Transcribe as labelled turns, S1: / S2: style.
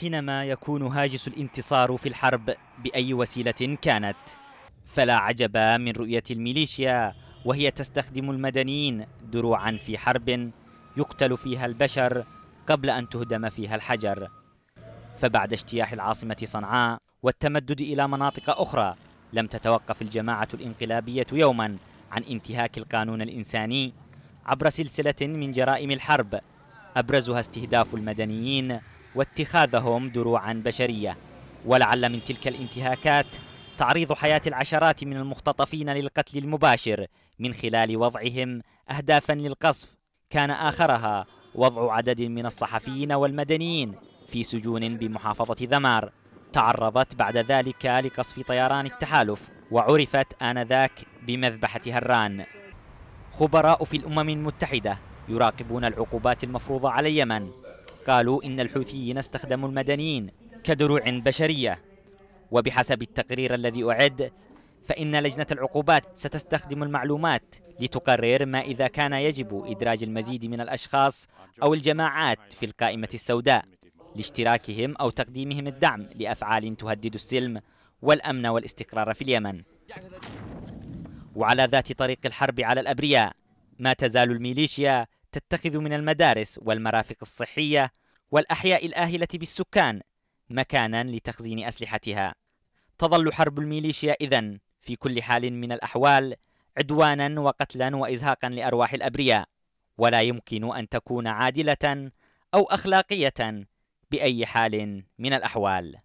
S1: حينما يكون هاجس الانتصار في الحرب بأي وسيلة كانت فلا عجب من رؤية الميليشيا وهي تستخدم المدنيين دروعا في حرب يقتل فيها البشر قبل أن تهدم فيها الحجر فبعد اجتياح العاصمة صنعاء والتمدد إلى مناطق أخرى لم تتوقف الجماعة الانقلابية يوما عن انتهاك القانون الإنساني عبر سلسلة من جرائم الحرب أبرزها استهداف المدنيين واتخاذهم دروعا بشرية ولعل من تلك الانتهاكات تعريض حياة العشرات من المختطفين للقتل المباشر من خلال وضعهم أهدافا للقصف كان آخرها وضع عدد من الصحفيين والمدنيين في سجون بمحافظة ذمار تعرضت بعد ذلك لقصف طيران التحالف وعرفت آنذاك بمذبحة هران خبراء في الأمم المتحدة يراقبون العقوبات المفروضة على اليمن قالوا إن الحوثيين استخدموا المدنيين كدروع بشرية وبحسب التقرير الذي أعد فإن لجنة العقوبات ستستخدم المعلومات لتقرر ما إذا كان يجب إدراج المزيد من الأشخاص أو الجماعات في القائمة السوداء لاشتراكهم أو تقديمهم الدعم لأفعال تهدد السلم والأمن والاستقرار في اليمن وعلى ذات طريق الحرب على الأبرياء ما تزال الميليشيا تتخذ من المدارس والمرافق الصحية والأحياء الآهلة بالسكان مكانا لتخزين أسلحتها تظل حرب الميليشيا إذن في كل حال من الأحوال عدوانا وقتلا وإزهاقا لأرواح الأبرياء ولا يمكن أن تكون عادلة أو أخلاقية بأي حال من الأحوال